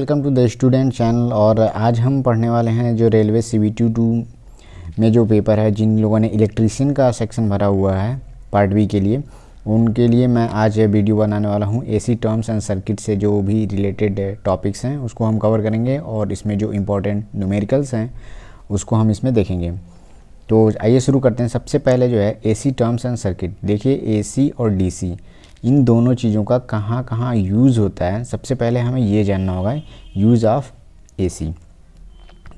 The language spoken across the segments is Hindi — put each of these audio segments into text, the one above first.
welcome to the student channel और आज हम पढ़ने वाले हैं जो रेलवे सी बी टू में जो पेपर है जिन लोगों ने इलेक्ट्रीशियन का सेक्शन भरा हुआ है पार्ट बी के लिए उनके लिए मैं आज ये वीडियो बनाने वाला हूँ एसी टर्म्स एंड सर्किट से जो भी रिलेटेड टॉपिक्स हैं उसको हम कवर करेंगे और इसमें जो इम्पोर्टेंट नोमेरिकल्स हैं उसको हम इसमें देखेंगे तो आइए शुरू करते हैं सबसे पहले जो है ए टर्म्स एंड सर्किट देखिए ए और डी इन दोनों चीज़ों का कहाँ कहाँ यूज़ होता है सबसे पहले हमें ये जानना होगा यूज़ ऑफ एसी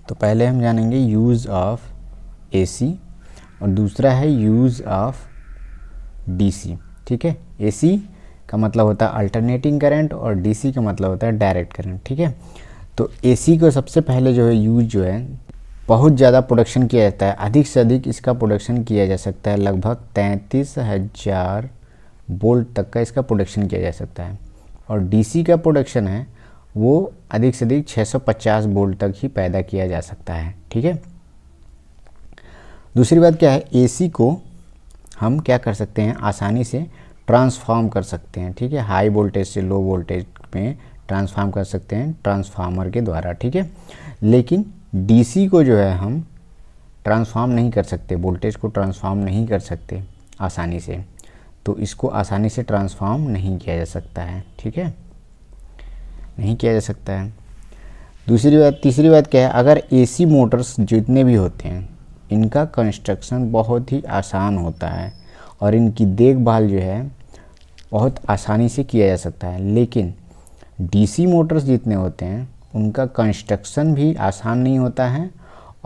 तो पहले हम जानेंगे यूज़ ऑफ एसी और दूसरा है यूज़ ऑफ डीसी ठीक है एसी का मतलब होता है अल्टरनेटिंग करंट और डीसी का मतलब होता है डायरेक्ट करंट ठीक है तो एसी को सबसे पहले जो है यूज जो है बहुत ज़्यादा प्रोडक्शन किया जाता है अधिक से अधिक इसका प्रोडक्शन किया जा सकता है लगभग तैंतीस हज़ार बोल्ट तक का इसका प्रोडक्शन किया जा सकता है और डीसी का प्रोडक्शन है वो अधिक से अधिक 650 बोल्ट तक ही पैदा किया जा सकता है ठीक है दूसरी बात क्या है एसी को हम क्या कर सकते हैं आसानी से ट्रांसफॉर्म कर सकते हैं ठीक है हाई वोल्टेज से लो वोल्टेज में ट्रांसफॉर्म कर सकते हैं ट्रांसफार्मर के द्वारा ठीक है लेकिन डीसी को जो है हम ट्रांसफॉर्म नहीं कर सकते वोल्टेज को ट्रांसफॉर्म नहीं कर सकते आसानी से तो इसको आसानी से ट्रांसफॉर्म नहीं किया जा सकता है ठीक है नहीं किया जा सकता है दूसरी बात तीसरी बात क्या है अगर एसी मोटर्स जितने भी होते हैं इनका कंस्ट्रक्शन बहुत ही आसान होता है और इनकी देखभाल जो है बहुत आसानी से किया जा सकता है लेकिन डीसी मोटर्स जितने होते हैं उनका कंस्ट्रक्शन भी आसान नहीं होता है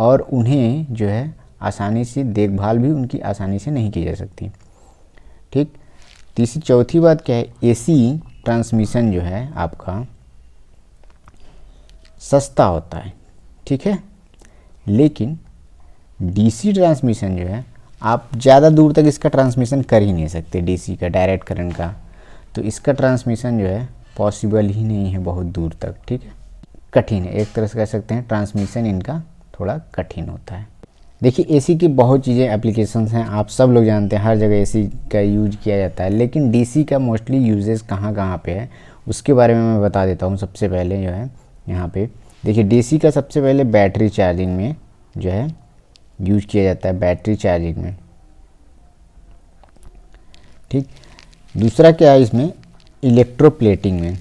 और उन्हें जो है आसानी से देखभाल भी उनकी आसानी से नहीं की जा सकती ठीक तीसरी चौथी बात क्या है एसी ट्रांसमिशन जो है आपका सस्ता होता है ठीक है लेकिन डीसी ट्रांसमिशन जो है आप ज़्यादा दूर तक इसका ट्रांसमिशन कर ही नहीं सकते डीसी का डायरेक्ट करंट का तो इसका ट्रांसमिशन जो है पॉसिबल ही नहीं है बहुत दूर तक ठीक है कठिन है एक तरह से कह सकते हैं ट्रांसमिशन इनका थोड़ा कठिन होता है देखिए एसी की बहुत चीज़ें एप्लीकेशंस हैं आप सब लोग जानते हैं हर जगह एसी का यूज किया जाता है लेकिन डीसी का मोस्टली यूजेस कहाँ कहाँ पे है उसके बारे में मैं बता देता हूँ सबसे पहले जो है यहाँ पे देखिए डीसी का सबसे पहले बैटरी चार्जिंग में जो है यूज किया जाता है बैटरी चार्जिंग में ठीक दूसरा क्या है इसमें इलेक्ट्रोप्लेटिंग में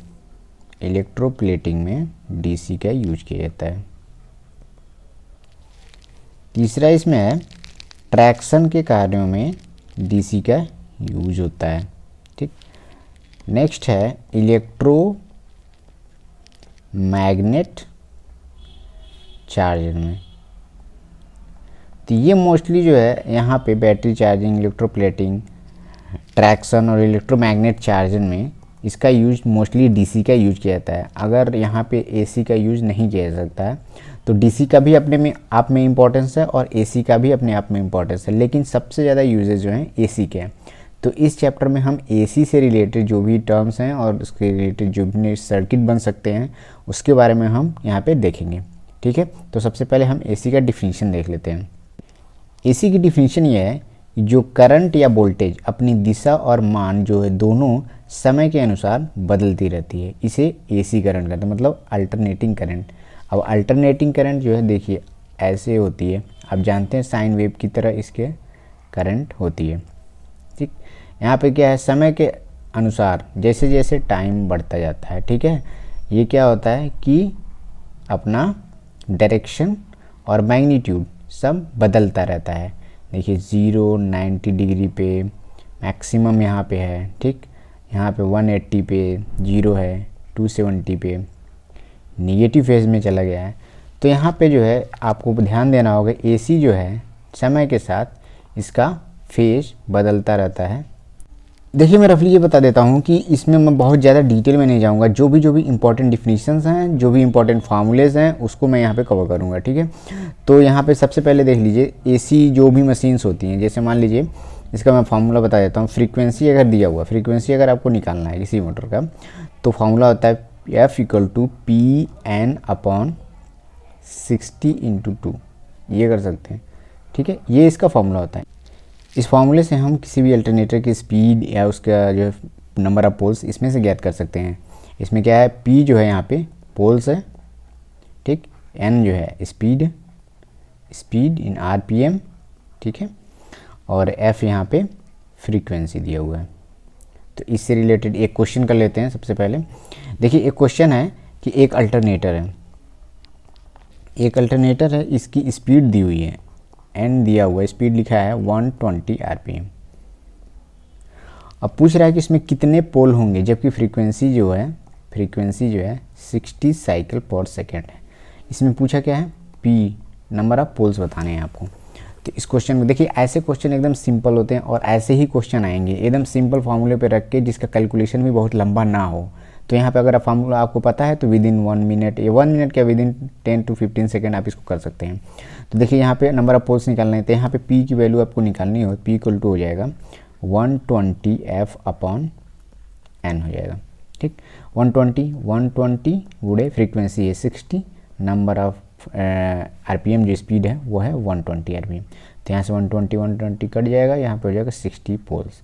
इलेक्ट्रोप्लेटिंग में डी का यूज किया जाता है तीसरा इसमें है ट्रैक्शन के कार्यों में डीसी का यूज होता है ठीक नेक्स्ट है इलेक्ट्रो मैग्नेट चार्जर में तो ये मोस्टली जो है यहाँ पे बैटरी चार्जिंग इलेक्ट्रोप्लेटिंग ट्रैक्शन और इलेक्ट्रोमैग्नेट चार्जर में इसका यूज मोस्टली डीसी का यूज किया जाता है अगर यहाँ पे एसी का यूज नहीं किया जा सकता है तो डीसी का भी अपने में आप में इम्पोर्टेंस है और एसी का भी अपने आप में इम्पोर्टेंस है लेकिन सबसे ज़्यादा यूजेज जो हैं एसी के हैं तो इस चैप्टर में हम एसी से रिलेटेड जो भी टर्म्स हैं और उसके रिलेटेड जो भी सर्किट बन सकते हैं उसके बारे में हम यहाँ पर देखेंगे ठीक है तो सबसे पहले हम ए का डिफिनीशन देख लेते हैं ए की डिफिनीशन ये है जो करंट या वोल्टेज अपनी दिशा और मान जो है दोनों समय के अनुसार बदलती रहती है इसे एसी करंट कहते हैं मतलब अल्टरनेटिंग करंट अब अल्टरनेटिंग करंट जो है देखिए ऐसे होती है आप जानते हैं साइन वेव की तरह इसके करंट होती है ठीक यहाँ पे क्या है समय के अनुसार जैसे जैसे टाइम बढ़ता जाता है ठीक है ये क्या होता है कि अपना डायरेक्शन और मैग्नीट्यूड सब बदलता रहता है देखिए ज़ीरो नाइन्टी डिग्री पे मैक्सिमम यहाँ पे है ठीक यहाँ पे 180 पे ज़ीरो है 270 पे निगेटिव फेज में चला गया है तो यहाँ पे जो है आपको ध्यान देना होगा एसी जो है समय के साथ इसका फेज बदलता रहता है देखिए मैं रफली ये बता देता हूँ कि इसमें मैं बहुत ज़्यादा डिटेल में नहीं जाऊँगा जो भी जो भी इंपॉर्टेंट डिफिनीशंस हैं जो भी इंपॉर्टेंट फार्मूलेज हैं उसको मैं यहाँ पे कवर करूँगा ठीक है तो यहाँ पे सबसे पहले देख लीजिए एसी जो भी मशीन्स होती हैं जैसे मान लीजिए इसका मैं फार्मूला बता देता हूँ फ्रीक्वेंसी अगर दिया हुआ फ्रीक्वेंसी अगर आपको निकालना है किसी मोटर का तो फार्मूला होता है F equal to P N upon sixty into two ये कर सकते हैं ठीक है ये इसका फॉर्मूला होता है इस फार्मूले से हम किसी भी अल्टरनेटर की स्पीड या उसका जो नंबर ऑफ पोल्स इसमें से ज्ञात कर सकते हैं इसमें क्या है पी जो है यहाँ पे पोल्स है ठीक एन जो है speed speed in R P M ठीक है और एफ यहाँ पे फ्रीक्वेंसी दिया हुआ है तो इससे रिलेटेड एक क्वेश्चन कर लेते हैं सबसे पहले देखिए एक क्वेश्चन है कि एक अल्टरनेटर है एक अल्टरनेटर है इसकी स्पीड दी हुई है एन दिया हुआ स्पीड लिखा है 120 ट्वेंटी अब पूछ रहा है कि इसमें कितने पोल होंगे जबकि फ्रीक्वेंसी जो है फ्रीक्वेंसी जो है 60 साइकिल पर सेकेंड है इसमें पूछा क्या है पी नंबर ऑफ पोल्स बताने हैं आपको तो इस क्वेश्चन में देखिए ऐसे क्वेश्चन एकदम सिंपल होते हैं और ऐसे ही क्वेश्चन आएंगे एकदम सिंपल फार्मूले पे रख के जिसका कैलकुलेशन भी बहुत लंबा ना हो तो यहाँ पे अगर फार्मूला आपको पता है तो विद इन वन मिनट या वन मिनट क्या within ten to fifteen second आप इसको कर सकते हैं तो देखिए यहाँ पे नंबर ऑफ पोल्स निकालने तो यहाँ पे पी की वैल्यू आपको निकालनी हो पी इक्वल टू हो जाएगा one twenty F upon N हो जाएगा ठीक वन ट्वेंटी वन ट्वेंटी गुड़े फ्रिक्वेंसी है sixty number of R P M जो स्पीड है वो है one twenty R P M तो यहाँ से one twenty one twenty cut जाएगा यहाँ पे हो जाएगा सिक्सटी पोल्स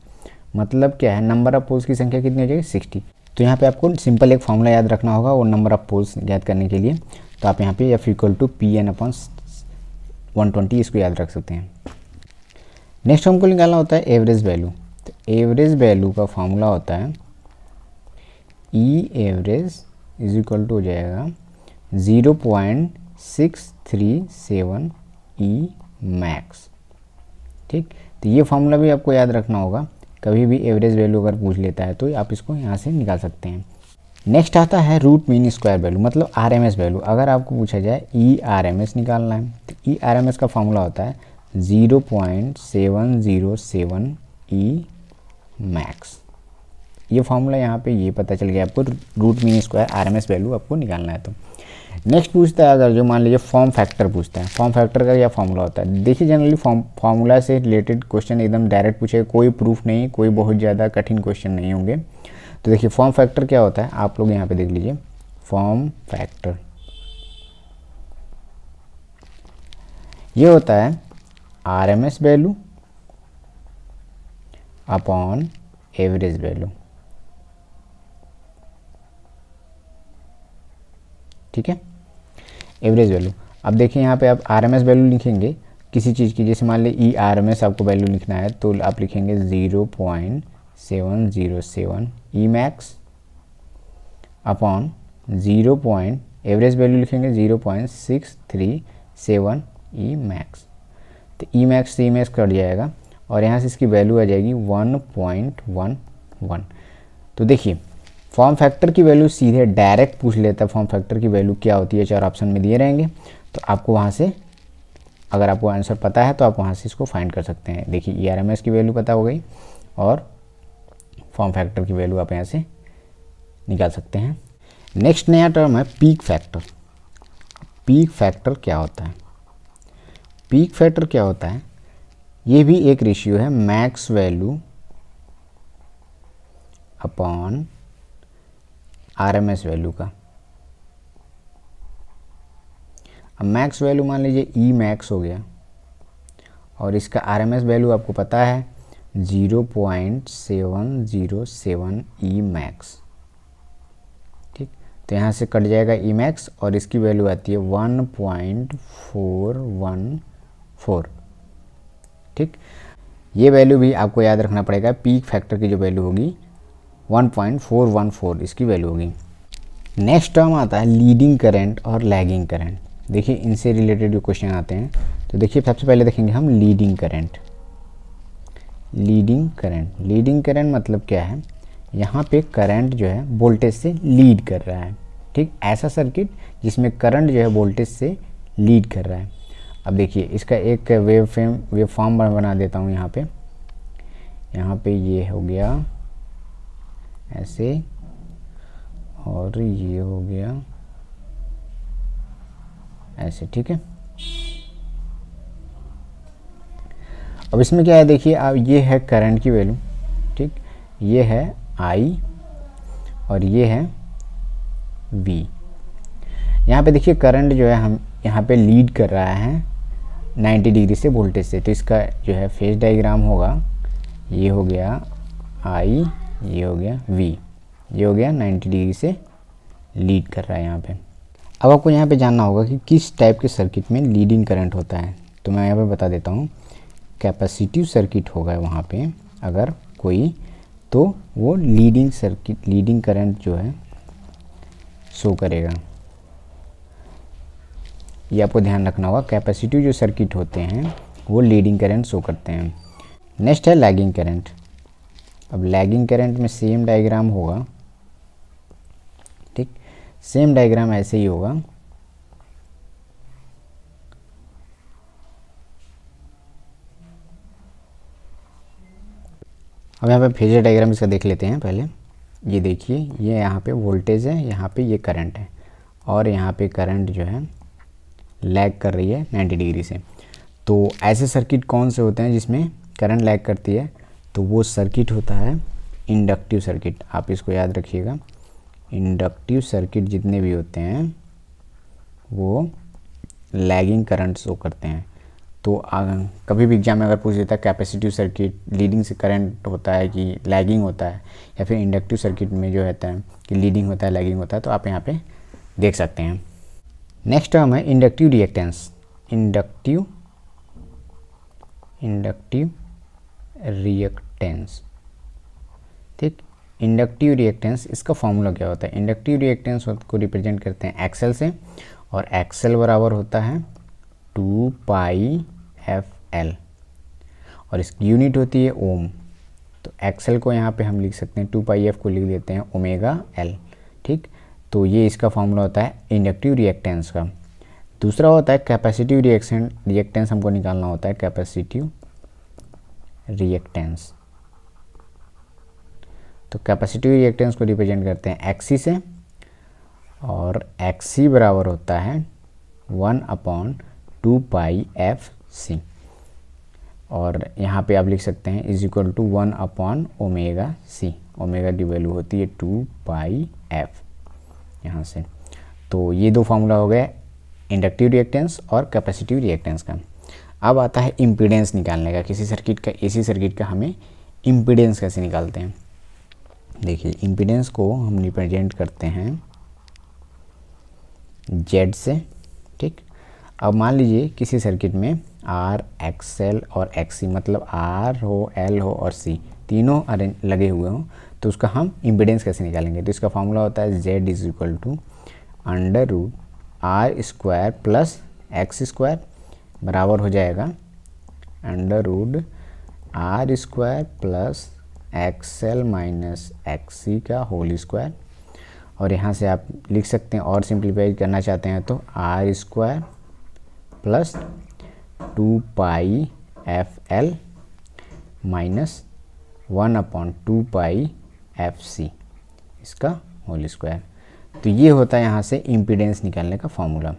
मतलब क्या है नंबर ऑफ पोल्स की संख्या कितनी हो जाएगी सिक्सटी तो यहाँ पे आपको सिंपल एक फॉर्मूला याद रखना होगा वो नंबर ऑफ पोल्स याद करने के लिए तो आप यहाँ पे F equal to P N upon one twenty इसको याद रख सकते हैं नेक्स्ट हमको निकालना होता है एवरेज वैल्यू तो एवरेज वैल्यू का फॉर्मूला होता है E average is equal to हो जाएगा zero point six three seven E max ठीक तो ये फॉर्मूला भी आपको याद रखना होगा कभी भी एवरेज वैल्यू अगर पूछ लेता है तो आप इसको यहाँ से निकाल सकते हैं नेक्स्ट आता है रूट मीन स्क्वायर वैल्यू मतलब आर एम एस वैल्यू अगर आपको पूछा जाए ई आर एम एस निकालना है तो ई आर एम एस का फॉर्मूला होता है zero point seven zero seven E max ये फॉर्मूला यहाँ पे ये पता चल गया आपको root mean square R M S value आपको निकालना है तो नेक्स्ट पूछता है अगर जो मान लीजिए फॉर्म फैक्टर पूछता है फॉर्म फैक्टर का क्या फॉर्मूला होता है देखिए जनरली फॉर्म फॉर्मूला से रिलेटेड क्वेश्चन एकदम डायरेक्ट पूछेगा कोई प्रूफ नहीं कोई बहुत ज़्यादा कठिन क्वेश्चन नहीं होंगे तो देखिए फॉर्म फैक्टर क्या होता है आप लोग यहाँ पर देख लीजिए फॉर्म फैक्टर ये होता है R M S value upon average value ठीक है एवरेज वैल्यू अब देखिए यहाँ पे आप आर एम एस वैल्यू लिखेंगे किसी चीज़ की जैसे मान लें ई आर एम एस आपको वैल्यू लिखना है तो आप लिखेंगे zero point seven zero seven E max upon zero point average value लिखेंगे zero point six three seven E max तो E max E max cut जाएगा और यहाँ से इसकी वैल्यू आ जाएगी वन पॉइंट वन वन तो देखिए फॉर्म फैक्टर की वैल्यू सीधे डायरेक्ट पूछ लेता है फॉर्म फैक्टर की वैल्यू क्या होती है चार ऑप्शन में दिए रहेंगे तो आपको वहाँ से अगर आपको आंसर पता है तो आप वहाँ से इसको फाइंड कर सकते हैं देखिए ई e की वैल्यू पता हो गई और फॉर्म फैक्टर की वैल्यू आप यहाँ से निकाल सकते हैं नेक्स्ट नया टर्म है पीक फैक्टर पीक फैक्टर क्या होता है पीक फैक्टर क्या होता है ये भी एक रेशियो है max value upon RMS value का अब मैक्स वैल्यू मान लीजिए ई मैक्स हो गया और इसका आरएमएस वैल्यू आपको पता है zero point seven zero seven E max ठीक तो यहाँ से कट जाएगा ई मैक्स और इसकी वैल्यू आती है one point four one four ठीक ये वैल्यू भी आपको याद रखना पड़ेगा पीक फैक्टर की जो वैल्यू होगी 1.414 इसकी वैल्यू होगी नेक्स्ट टर्म आता है लीडिंग करंट और लैगिंग करंट देखिए इनसे रिलेटेड जो क्वेश्चन आते हैं तो देखिए सबसे पहले देखेंगे हम leading current leading current leading current मतलब क्या है यहाँ पे करंट जो है वोल्टेज से लीड कर रहा है ठीक ऐसा सर्किट जिसमें करंट जो है वोल्टेज से लीड कर रहा है अब देखिए इसका एक वेव फेम वेव फॉर्म बना देता हूँ यहाँ पर यहाँ पे ये हो गया ऐसे और ये हो गया ऐसे ठीक है अब इसमें क्या है देखिए अब ये है करंट की वैल्यू ठीक ये है आई और ये है वी यहाँ पे देखिए करंट जो है हम यहाँ पे लीड कर रहा है 90 डिग्री से वोल्टेज से तो इसका जो है फेज डायग्राम होगा ये हो गया आई ये हो गया वी ये हो गया 90 डिग्री से लीड कर रहा है यहाँ पे अब आपको यहाँ पे जानना होगा कि किस टाइप के सर्किट में लीडिंग करंट होता है तो मैं यहाँ पे बता देता हूँ कैपेसिटिव सर्किट होगा वहाँ पे अगर कोई तो वो लीडिंग सर्किट लीडिंग करंट जो है शो करेगा ये आपको ध्यान रखना होगा कैपेसिटिव जो सर्किट होते हैं वो लीडिंग करंट शो करते हैं नेक्स्ट है लैगिंग करंट अब लैगिंग करंट में सेम डायग्राम होगा ठीक सेम डायग्राम ऐसे ही होगा अब यहाँ पे फेजर डायग्राम इसका देख लेते हैं पहले ये देखिए ये यहाँ पे वोल्टेज है यहाँ पे ये करंट है और यहाँ पे करंट जो है लैग कर रही है 90 डिग्री से तो ऐसे सर्किट कौन से होते हैं जिसमें करंट लैग करती है तो वो सर्किट होता है इंडक्टिव सर्किट आप इसको याद रखिएगा इंडक्टिव सर्किट जितने भी होते हैं वो लैगिंग करंट शो करते हैं तो कभी भी एग्जाम में अगर पूछ देता है कैपेसिटिव सर्किट लीडिंग से करंट होता है कि लैगिंग होता है या फिर इंडक्टिव सर्किट में जो रहता है कि लीडिंग होता है लैगिंग होता है तो आप यहाँ पे देख सकते हैं नेक्स्ट टर्म है inductive reactance inductive inductive reactance ठीक इंडक्टिव रिएक्टेंस इसका फॉर्मूला क्या होता है इंडक्टिव रिएक्टेंस को रिप्रेजेंट करते हैं एक्सेल से और एक्सेल बराबर होता है टू पाई एफ एल और इसकी यूनिट होती है ओम तो एक्सेल को यहाँ पे हम लिख सकते हैं टू पाई एफ को लिख देते हैं ओमेगा एल ठीक तो ये इसका फॉर्मूला होता है इंडक्टिव रिएक्टेंस का दूसरा होता है कैपेसिटिव रिएक्शन रिएक्टेंस हमको निकालना होता है कैपेसिटिव रिएक्टेंस तो कैपेसिटिव रिएक्टेंस को रिप्रेजेंट करते हैं एक्सी से और एक्सी बराबर होता है one upon two pi F C और यहाँ पे आप लिख सकते हैं is equal to one upon omega C omega की वैल्यू होती है टू पाई एफ यहाँ से तो ये दो फार्मूला हो गया इंडक्टिव रिएक्टेंस और कैपेसिटिव रिएक्टेंस का अब आता है इम्पीडेंस निकालने का किसी सर्किट का एसी सर्किट का हमें इम्पीडेंस कैसे निकालते हैं देखिए इम्पीडेंस को हम रिप्रेजेंट करते हैं जेड से ठीक अब मान लीजिए किसी सर्किट में आर एक्स एल और एक्स सी मतलब आर हो एल हो और सी तीनों अरेंज लगे हुए हों तो उसका हम इम्पीडेंस कैसे निकालेंगे तो इसका फॉर्मूला होता है Z is equal to under root R square plus X square बराबर हो जाएगा under root R square plus X L minus X C का होल स्क्वायर और यहाँ से आप लिख सकते हैं और सिंप्लीफाई करना चाहते हैं तो R square plus two pi F L minus one upon two pi F C इसका होल स्क्वायर तो ये होता है यहाँ से इम्पीडेंस निकालने का फॉर्मूला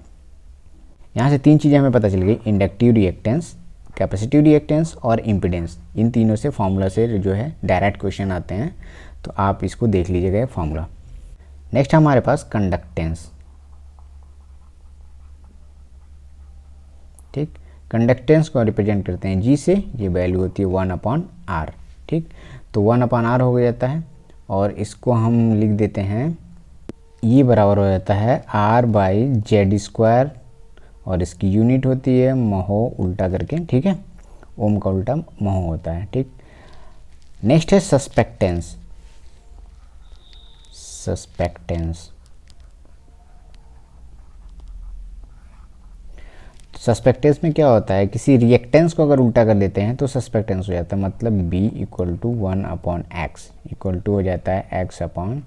यहाँ से तीन चीज़ें हमें पता चल गई इंडक्टिव रिएक्टेंस कैपेसिटिव रिएक्टेंस और इम्पिडेंस इन तीनों से फार्मूला से जो है डायरेक्ट क्वेश्चन आते हैं तो आप इसको देख लीजिएगा फार्मूला नेक्स्ट हमारे पास कंडक्टेंस ठीक कंडक्टेंस को रिप्रेजेंट करते हैं जी से ये वैल्यू होती है वन अपॉन आर ठीक तो वन अपॉन आर हो जाता है और इसको हम लिख देते हैं ये e बराबर हो जाता है आर बाई जेड स्क्वायर और इसकी यूनिट होती है महो उल्टा करके ठीक है ओम का उल्टा महो होता है ठीक नेक्स्ट है सस्पेक्टेंस सस्पेक्टेंस सस्पेक्टेंस में क्या होता है किसी रिएक्टेंस को अगर उल्टा कर देते हैं तो सस्पेक्टेंस हो जाता है मतलब B equal to one upon X equal to हो जाता है एक्स अपॉन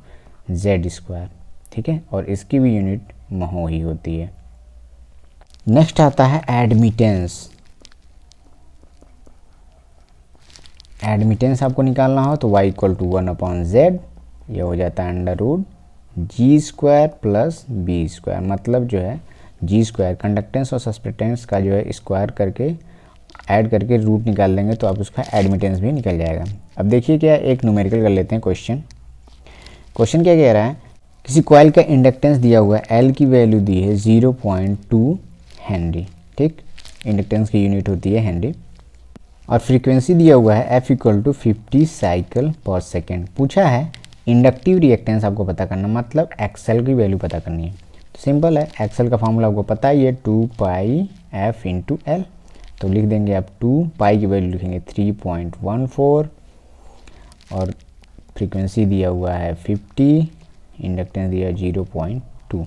जेड स्क्वायर ठीक है और इसकी भी यूनिट महो ही होती है नेक्स्ट आता है एडमिटेंस एडमिटेंस आपको निकालना हो तो y equal to one upon Z ये हो जाता है under root G square plus B square मतलब जो है जी स्क्वायर कंडक्टेंस और सस्पेक्टेंस का जो है स्क्वायर करके ऐड करके रूट निकाल लेंगे तो आप उसका एडमिटेंस भी निकल जाएगा अब देखिए क्या एक न्यूमेरिकल कर लेते हैं क्वेश्चन क्वेश्चन क्या कह रहा है किसी कॉयल का इंडक्टेंस दिया हुआ है एल की वैल्यू दी है ज़ीरो पॉइंट टू हेनरी ठीक इंडक्टेंस की यूनिट होती है हेनरी और फ्रीक्वेंसी दिया हुआ है F equal to fifty cycle per second पूछा है इंडक्टिव रिएक्टेंस आपको पता करना मतलब एक्सेल की वैल्यू पता करनी है तो सिंपल है एक्सेल का फॉर्मूला आपको पता ही है two pi F into L तो लिख देंगे आप टू पाई की वैल्यू लिखेंगे थ्री पॉइंट वन फोर और फ्रीक्वेंसी दिया हुआ है फिफ्टी इंडक्टेंस दिया जीरो पॉइंट टू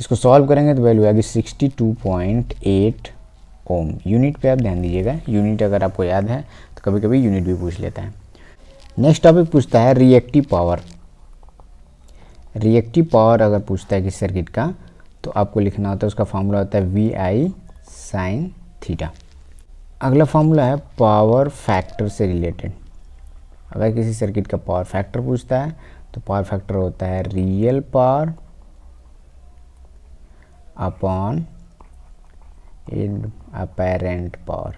इसको सॉल्व करेंगे तो वैल्यू आएगी sixty two point eight ohm unit पे आप ध्यान दीजिएगा यूनिट अगर आपको याद है तो कभी कभी यूनिट भी पूछ लेता है नेक्स्ट टॉपिक पूछता है रिएक्टिव पावर रिएक्टिव पावर अगर पूछता है किसी सर्किट का तो आपको लिखना होता है उसका फार्मूला होता है वी आई साइन थीटा अगला फार्मूला है पावर फैक्टर से रिलेटेड अगर किसी सर्किट का पावर फैक्टर पूछता है तो पावर फैक्टर होता है रियल पावर upon इन अपेरेंट पावर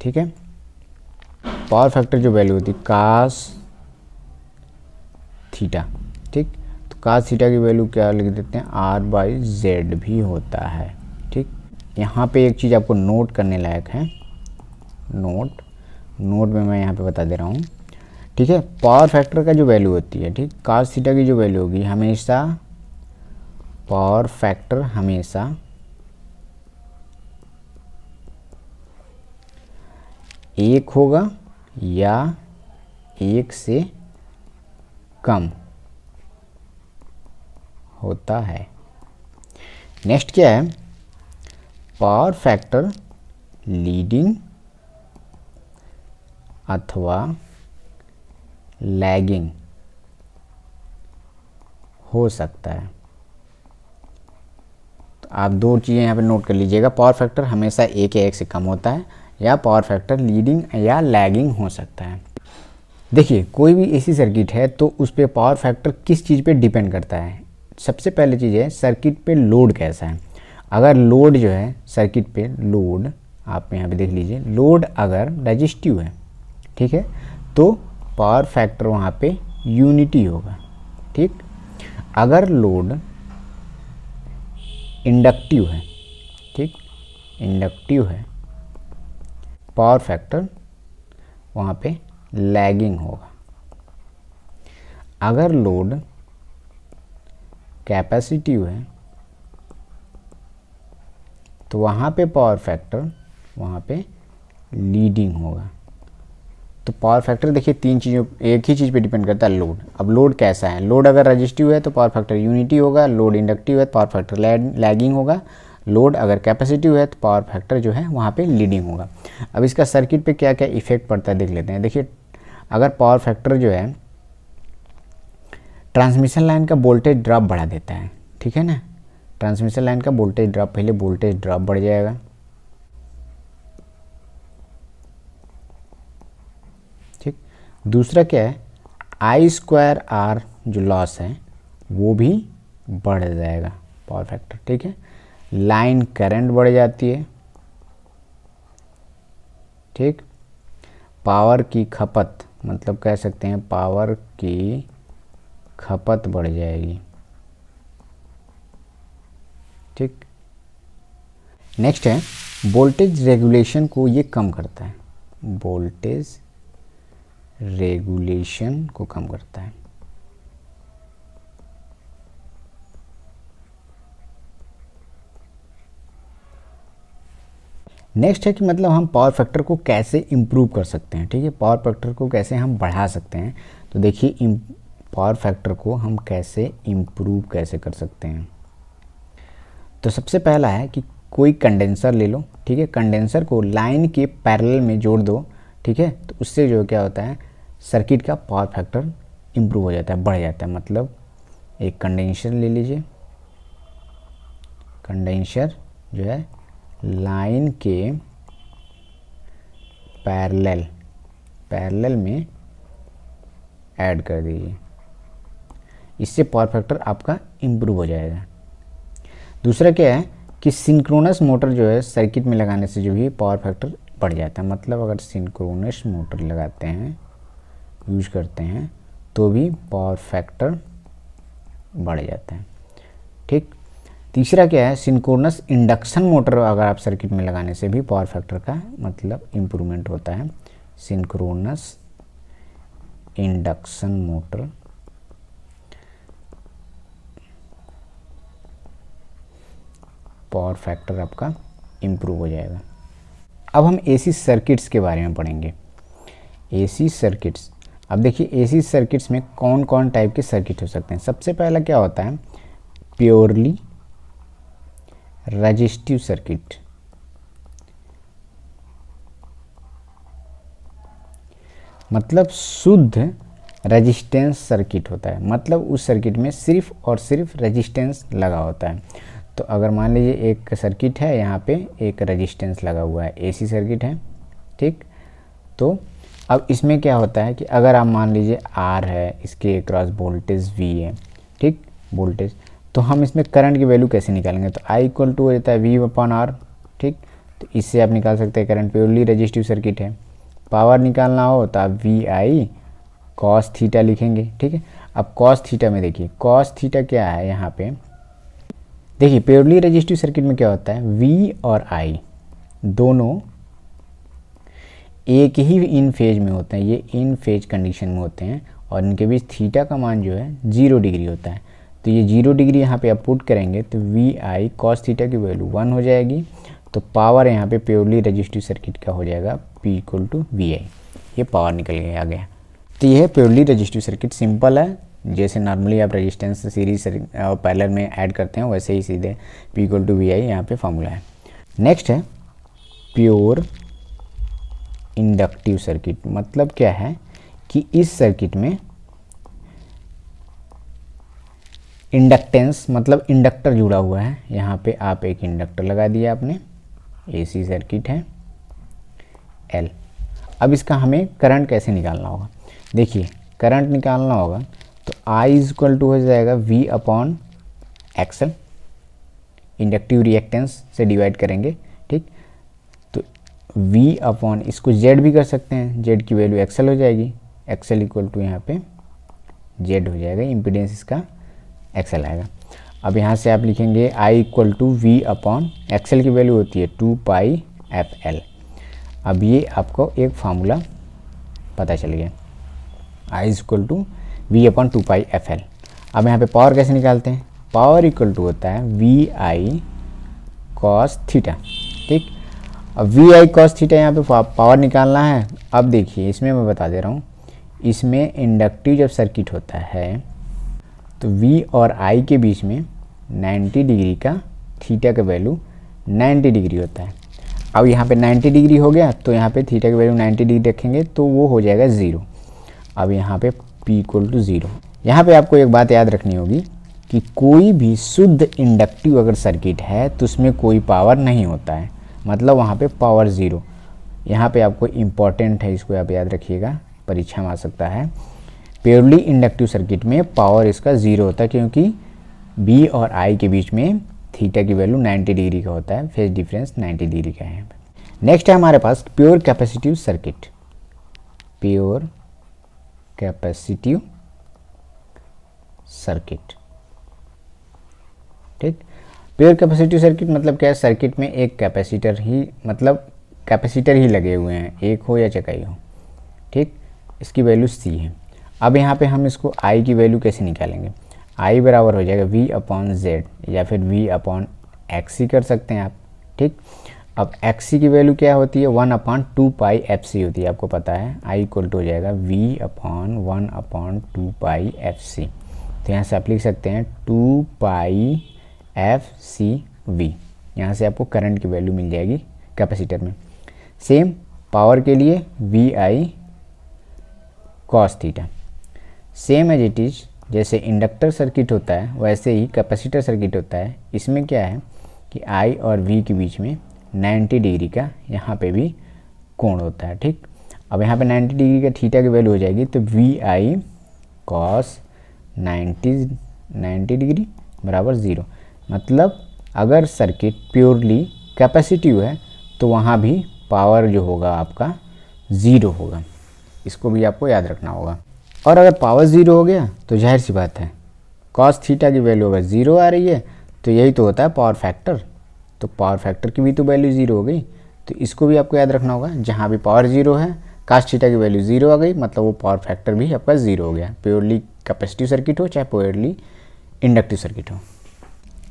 ठीक है पावर फैक्टर जो वैल्यू होती है कास थीटा ठीक तो कास थीटा की वैल्यू क्या लिख देते हैं आर बाई जेड भी होता है ठीक यहाँ पे एक चीज़ आपको नोट करने लायक है नोट नोट में मैं यहाँ पे बता दे रहा हूँ ठीक है पावर फैक्टर का जो वैल्यू होती है ठीक कास थीटा की जो वैल्यू होगी हमेशा पावर फैक्टर हमेशा एक होगा या एक से कम होता है नेक्स्ट क्या है पावर फैक्टर लीडिंग अथवा लैगिंग हो सकता है तो आप दो चीज़ें यहाँ पे नोट कर लीजिएगा पावर फैक्टर हमेशा एक या एक से कम होता है या पावर फैक्टर लीडिंग या लैगिंग हो सकता है देखिए कोई भी एसी सर्किट है तो उस पर पावर फैक्टर किस चीज़ पे डिपेंड करता है सबसे पहले चीज़ है सर्किट पे लोड कैसा है अगर लोड जो है सर्किट पे लोड आप यहाँ पे देख लीजिए लोड अगर रजिस्टिव है ठीक है तो पावर फैक्टर वहाँ पे यूनिटी होगा ठीक अगर लोड इंडक्टिव है ठीक इंडक्टिव है पावर फैक्टर वहाँ पे लैगिंग होगा अगर लोड कैपेसिटिव है तो वहाँ पे पावर फैक्टर वहाँ पे लीडिंग होगा तो पावर फैक्टर देखिए तीन चीज़ों एक ही चीज़ पे डिपेंड करता है लोड अब लोड कैसा है लोड अगर रजिस्टिव है तो पावर फैक्टर यूनिटी होगा लोड इंडक्टिव है तो पावर फैक्टर लैगिंग होगा लोड अगर कैपेसिटिव है तो पावर फैक्टर जो है वहाँ पे लीडिंग होगा अब इसका सर्किट पे क्या क्या इफेक्ट पड़ता है देख लेते हैं देखिए अगर पावर फैक्टर जो है ट्रांसमिशन लाइन का वोल्टेज ड्रॉप बढ़ा देता है ठीक है ना ट्रांसमिशन लाइन का वोल्टेज ड्रॉप पहले वोल्टेज ड्रॉप बढ़ जाएगा दूसरा क्या है आई स्क्वायर आर जो लॉस है वो भी बढ़ जाएगा पावर फैक्टर ठीक है लाइन करंट बढ़ जाती है ठीक पावर की खपत मतलब कह सकते हैं पावर की खपत बढ़ जाएगी ठीक नेक्स्ट है वोल्टेज रेगुलेशन को ये कम करता है वोल्टेज रेगुलेशन को कम करता है नेक्स्ट है कि मतलब हम पावर फैक्टर को कैसे इम्प्रूव कर सकते हैं ठीक है पावर फैक्टर को कैसे हम बढ़ा सकते हैं तो देखिए पावर फैक्टर को हम कैसे इम्प्रूव कैसे कर सकते हैं तो सबसे पहला है कि कोई कंडेंसर ले लो ठीक है कंडेंसर को लाइन के पैरेलल में जोड़ दो ठीक है तो उससे जो क्या होता है सर्किट का पावर फैक्टर इम्प्रूव हो जाता है बढ़ जाता है मतलब एक कंडेंशर ले लीजिए कंडेंशर जो है लाइन के पैरेलल पैरेलल में ऐड कर दीजिए इससे पावर फैक्टर आपका इम्प्रूव हो जाएगा दूसरा क्या है कि सिंक्रोनस मोटर जो है सर्किट में लगाने से जो भी पावर फैक्टर पड़ जाता है मतलब अगर सिंक्रोनस मोटर लगाते हैं यूज करते हैं तो भी पावर फैक्टर बढ़ जाता है ठीक तीसरा क्या है सिंक्रोनस इंडक्शन मोटर अगर आप सर्किट में लगाने से भी पावर फैक्टर का मतलब इम्प्रूवमेंट होता है synchronous induction motor power factor आपका इम्प्रूव हो जाएगा अब हम एसी सर्किट्स के बारे में पढ़ेंगे एसी सर्किट्स अब देखिए एसी सर्किट्स में कौन कौन टाइप के सर्किट हो सकते हैं सबसे पहला क्या होता है प्योरली रजिस्टिव सर्किट मतलब शुद्ध रजिस्टेंस सर्किट होता है मतलब उस सर्किट में सिर्फ और सिर्फ रजिस्टेंस लगा होता है तो अगर मान लीजिए एक सर्किट है यहाँ पे एक रेजिस्टेंस लगा हुआ है एसी सर्किट है ठीक तो अब इसमें क्या होता है कि अगर आप मान लीजिए आर है इसके क्रॉस वोल्टेज वी है ठीक वोल्टेज तो हम इसमें करंट की वैल्यू कैसे निकालेंगे तो आई इक्वल टू हो जाता है वी अपॉन आर ठीक तो इससे आप निकाल सकते हैं करंट प्योरली रजिस्टिव सर्किट है पावर निकालना हो तो आप वी आई कॉस थीटा लिखेंगे ठीक है अब कॉस थीटा में देखिए कॉस थीटा क्या है यहाँ पे देखिए प्योरली रजिस्टिव सर्किट में क्या होता है वी और आई दोनों एक ही इन फेज में होते हैं ये इन फेज कंडीशन में होते हैं और इनके बीच थीटा का मान जो है जीरो डिग्री होता है तो ये जीरो डिग्री यहाँ पे आप पुट करेंगे तो वी आई कॉस थीटा की वैल्यू वन हो जाएगी तो पावर यहाँ पे प्योरली रजिस्टिव सर्किट का हो जाएगा P equal to V I ये पावर निकल गया आ गया तो यह प्योरली रजिस्टिव सर्किट सिंपल है जैसे नॉर्मली आप रेजिस्टेंस सीरीज पैलर में ऐड करते हैं वैसे ही सीधे P equal to V I यहाँ पर फॉर्मूला है नेक्स्ट है प्योर इंडक्टिव सर्किट मतलब क्या है कि इस सर्किट में इंडक्टेंस मतलब इंडक्टर जुड़ा हुआ है यहाँ पे आप एक इंडक्टर लगा दिया आपने एसी सर्किट है एल अब इसका हमें करंट कैसे निकालना होगा देखिए करंट निकालना होगा तो आई इक्वल टू हो जाएगा V upon XL inductive reactance से डिवाइड करेंगे ठीक तो वी अपॉन इसको जेड भी कर सकते हैं जेड की वैल्यू एक्सएल हो जाएगी एक्सएल इक्वल टू यहाँ पे जेड हो जाएगा इम्पिडेंस इसका एक्सएल आएगा अब यहाँ से आप लिखेंगे I equal to V upon XL की वैल्यू होती है टू पाई एफ एल अब ये आपको एक फार्मूला पता चल गया I equal to V upon two pi F L अब यहाँ पे पावर कैसे निकालते हैं पावर इक्वल टू होता है वी आई कॉस थीटा ठीक अब वी आई कॉस थीटा यहाँ पे पावर निकालना है अब देखिए इसमें मैं बता दे रहा हूँ इसमें इंडक्टिव जब सर्किट होता है तो वी और आई के बीच में नाइन्टी डिग्री का थीटा का वैल्यू नाइन्टी डिग्री होता है अब यहाँ पे 90 डिग्री हो गया तो यहाँ पे थीटा की वैल्यू 90 डिग्री रखेंगे तो वो हो जाएगा ज़ीरो अब यहाँ पे पी इक्वल टू ज़ीरो यहाँ पे आपको एक बात याद रखनी होगी कि कोई भी शुद्ध इंडक्टिव अगर सर्किट है तो उसमें कोई पावर नहीं होता है मतलब वहाँ पे पावर ज़ीरो यहाँ पे आपको इम्पॉर्टेंट है इसको आप याद रखिएगा परीक्षा में आ सकता है प्योरली इंडक्टिव सर्किट में पावर इसका ज़ीरो होता है क्योंकि बी और आई के बीच में थीटा की वैल्यू 90 डिग्री का होता है फेज डिफरेंस 90 डिग्री का है नेक्स्ट है हमारे पास pure capacitive circuit pure capacitive circuit ठीक प्योर कैपेसिटिव सर्किट मतलब क्या है सर्किट में एक कैपेसिटर ही मतलब कैपेसिटर ही लगे हुए हैं एक हो या चकाई हो ठीक इसकी वैल्यू सी है अब यहाँ पे हम इसको आई की वैल्यू कैसे निकालेंगे आई बराबर हो जाएगा वी अपॉन जेड या फिर वी अपॉन एक्स ही कर सकते हैं आप ठीक अब एक्स की वैल्यू क्या होती है one upon two pi F C होती है आपको पता है आई इक्वल टू हो जाएगा V upon one upon two pi F C तो यहाँ से आप लिख सकते हैं two pi F C V यहाँ से आपको करंट की वैल्यू मिल जाएगी कैपेसिटर में सेम पावर के लिए V I cos theta same as it is जैसे इंडक्टर सर्किट होता है वैसे ही कैपेसिटर सर्किट होता है इसमें क्या है कि आई और वी के बीच में 90 डिग्री का यहाँ पे भी कोण होता है ठीक अब यहाँ पे 90 डिग्री का थीटा की वैल्यू हो जाएगी तो V I cos ninety ninety degree बराबर ज़ीरो मतलब अगर सर्किट प्योरली कैपेसिटिव है तो वहाँ भी पावर जो होगा आपका ज़ीरो होगा इसको भी आपको याद रखना होगा और अगर पावर ज़ीरो हो गया तो जाहिर सी बात है कॉस थीटा की वैल्यू अगर ज़ीरो आ रही है तो यही तो होता है पावर फैक्टर तो पावर फैक्टर की भी तो वैल्यू ज़ीरो हो गई तो इसको भी आपको याद रखना होगा जहाँ भी पावर ज़ीरो है कास्ट थीटा की वैल्यू ज़ीरो आ गई मतलब वो पावर फैक्टर भी आपका ज़ीरो हो गया प्योरली कैपेसिटिव सर्किट हो चाहे प्योरली इंडक्टिव सर्किट हो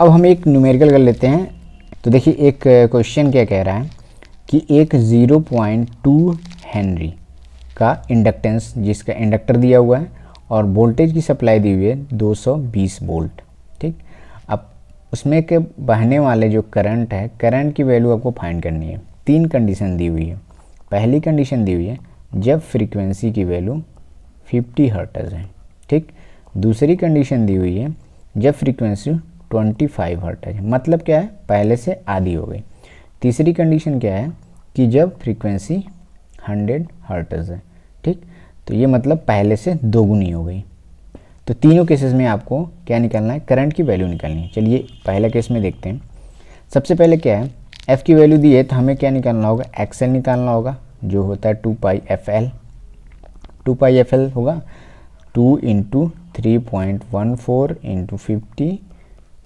अब हम एक न्यूमेरिकल कर लेते हैं तो देखिए एक क्वेश्चन क्या कह रहा है कि एक ज़ीरो पॉइंट टू हेनरी का इंडक्टेंस जिसका इंडक्टर दिया हुआ है और वोल्टेज की सप्लाई दी हुई है 220 वोल्ट उसमें के बहने वाले जो करंट है करंट की वैल्यू आपको फाइंड करनी है तीन कंडीशन दी हुई है पहली कंडीशन दी हुई है जब फ्रीक्वेंसी की वैल्यू 50 हर्टज है ठीक दूसरी कंडीशन दी हुई है जब फ्रीक्वेंसी 25 हर्टज है मतलब क्या है पहले से आधी हो गई तीसरी कंडीशन क्या है कि जब फ्रीक्वेंसी 100 हर्टज है ठीक तो ये मतलब पहले से दोगुनी हो गई तो तीनों केसेस में आपको क्या निकालना है करंट की वैल्यू निकालनी है चलिए पहला केस में देखते हैं सबसे पहले क्या है एफ़ की वैल्यू दी है तो हमें क्या निकालना होगा एक्सएल निकालना होगा जो होता है two pi F L two pi F L होगा two into three point one four into fifty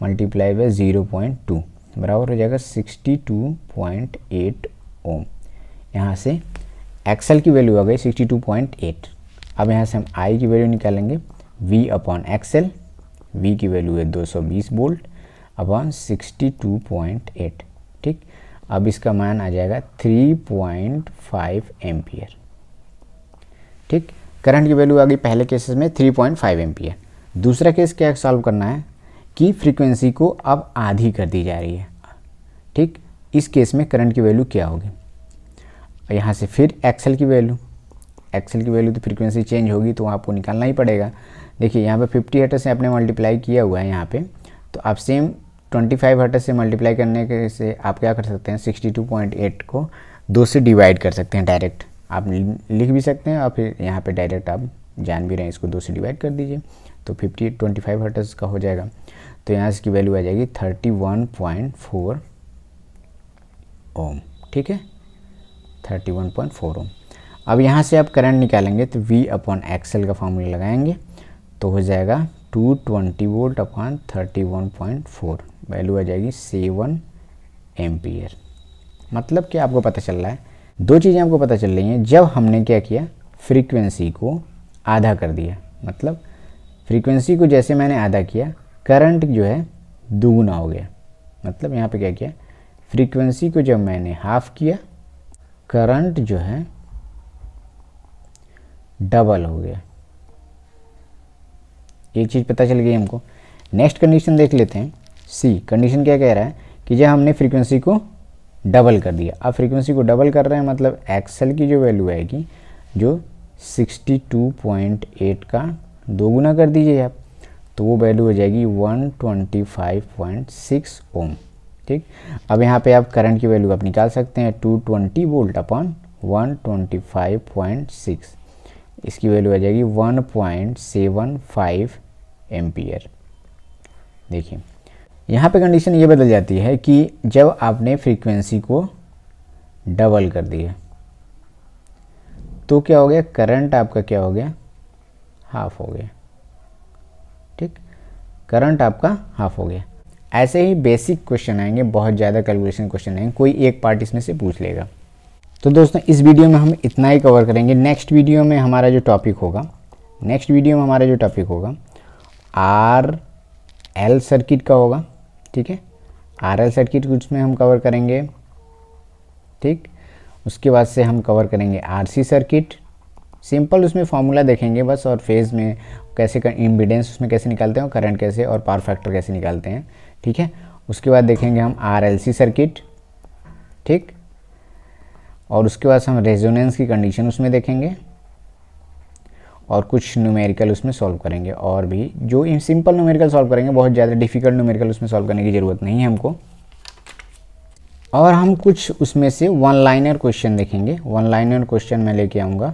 multiply by zero point two बराबर हो जाएगा sixty two point eight ohm यहाँ से एक्सएल की वैल्यू आ गई सिक्सटी टू पॉइंट एट अब यहाँ से हम आई की वैल्यू निकालेंगे वी अपॉन एक्सएल वी की वैल्यू है 220 बोल्ट अपॉन 62.8 ठीक अब इसका मान आ जाएगा 3.5 पॉइंट ठीक करंट की वैल्यू आ गई पहले केसेस में 3.5 पॉइंट दूसरा केस क्या सॉल्व करना है कि फ्रीक्वेंसी को अब आधी कर दी जा रही है ठीक इस केस में करंट की वैल्यू क्या होगी यहाँ से फिर एक्सेल की वैल्यू एक्सेल की वैल्यू तो फ्रीक्वेंसी चेंज होगी तो आपको निकालना ही पड़ेगा देखिए यहाँ पे फिफ्टी हटर से आपने मल्टीप्लाई किया हुआ है यहाँ पे तो आप सेम ट्वेंटी फाइव हटर से मल्टीप्लाई करने के से आप क्या कर सकते हैं सिक्सटी टू पॉइंट एट को दो से डिवाइड कर सकते हैं डायरेक्ट आप लिख भी सकते हैं और फिर यहाँ पे डायरेक्ट आप जान भी रहे हैं इसको दो से डिवाइड कर दीजिए तो फिफ्टी ट्वेंटी फाइव हटर्स का हो जाएगा तो यहाँ इसकी वैल्यू आ जाएगी thirty one point four ohm ठीक है thirty one point four ohm अब यहाँ से आप करंट निकालेंगे तो वी अपॉन एक्सेल का फॉर्मूला लगाएंगे तो हो जाएगा two twenty volt upon thirty one point four value आ जाएगी सेवन एम्पियर मतलब क्या आपको पता चल रहा है दो चीज़ें आपको पता चल रही हैं जब हमने क्या किया फ्रीक्वेंसी को आधा कर दिया मतलब फ्रीक्वेंसी को जैसे मैंने आधा किया करंट जो है दोगुना हो गया मतलब यहाँ पे क्या किया फ्रीक्वेंसी को जब मैंने हाफ किया करंट जो है डबल हो गया एक चीज़ पता चल गई हमको नेक्स्ट कंडीशन देख लेते हैं सी कंडीशन क्या कह रहा है कि जब हमने फ्रीक्वेंसी को डबल कर दिया अब फ्रीक्वेंसी को डबल कर रहे हैं मतलब एक्सल की जो वैल्यू आएगी जो 62.8 का दो गुना कर दीजिए आप तो वो वैल्यू हो जाएगी 125.6 ओम ठीक अब यहाँ पे आप करंट की वैल्यू आप निकाल सकते हैं 220 वोल्ट अपॉन 125.6 इसकी वैल्यू आ जाएगी one point seven five ampere देखिए यहाँ पे कंडीशन ये बदल जाती है कि जब आपने फ्रीक्वेंसी को डबल कर दिया तो क्या हो गया करंट आपका क्या हो गया हाफ हो गया ठीक करंट आपका हाफ हो गया ऐसे ही बेसिक क्वेश्चन आएंगे बहुत ज़्यादा कैलकुलेशन क्वेश्चन आएंगे कोई एक पार्ट इसमें से पूछ लेगा तो दोस्तों इस वीडियो में हम इतना ही कवर करेंगे नेक्स्ट वीडियो में हमारा जो टॉपिक होगा नेक्स्ट वीडियो में हमारा जो टॉपिक होगा आर एल सर्किट का होगा ठीक है आर एल सर्किट उसमें हम कवर करेंगे ठीक उसके बाद से हम कवर करेंगे आर सी सर्किट सिंपल उसमें फॉर्मूला देखेंगे बस और फेज़ में कैसे इम्पिडेंस उसमें कैसे निकालते हैं करंट कैसे और पावर फैक्टर कैसे निकालते हैं ठीक है उसके बाद देखेंगे हम आर एल सी सर्किट ठीक और उसके बाद हम रेजोनेंस की कंडीशन उसमें देखेंगे और कुछ न्यूमेरिकल उसमें सॉल्व करेंगे और भी जो सिंपल न्यूमेरिकल सॉल्व करेंगे बहुत ज़्यादा डिफ़िकल्ट न्यूमेरिकल उसमें सॉल्व करने की ज़रूरत नहीं है हमको और हम कुछ उसमें से वन लाइनर क्वेश्चन देखेंगे वन लाइनर क्वेश्चन मैं लेके आऊँगा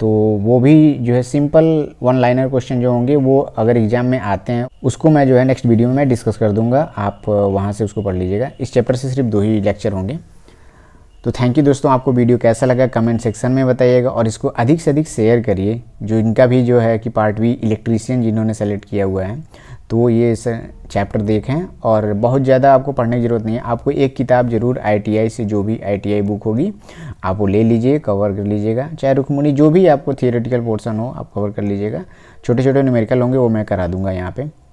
तो वो भी जो है सिंपल वन लाइनर क्वेश्चन जो होंगे वो अगर एग्ज़ाम में आते हैं उसको मैं जो है नेक्स्ट वीडियो में मैं डिस्कस कर दूंगा आप वहाँ से उसको पढ़ लीजिएगा इस चैप्टर से सिर्फ दो ही लेक्चर होंगे तो थैंक यू दोस्तों आपको वीडियो कैसा लगा कमेंट सेक्शन में बताइएगा और इसको अधिक से अधिक शेयर करिए जो इनका भी जो है कि पार्ट वी इलेक्ट्रीशियन जिन्होंने सेलेक्ट किया हुआ है तो ये चैप्टर देखें और बहुत ज़्यादा आपको पढ़ने की ज़रूरत नहीं है आपको एक किताब ज़रूर आईटीआई से जो भी आईटीआई बुक होगी आप वो ले लीजिए कवर कर लीजिएगा चाहे रुकमणी जो भी आपको थियोरेटिकल पोर्सन हो आप कवर कर लीजिएगा छोटे छोटे न्यूमेरिकल होंगे वो मैं करा दूंगा यहाँ पर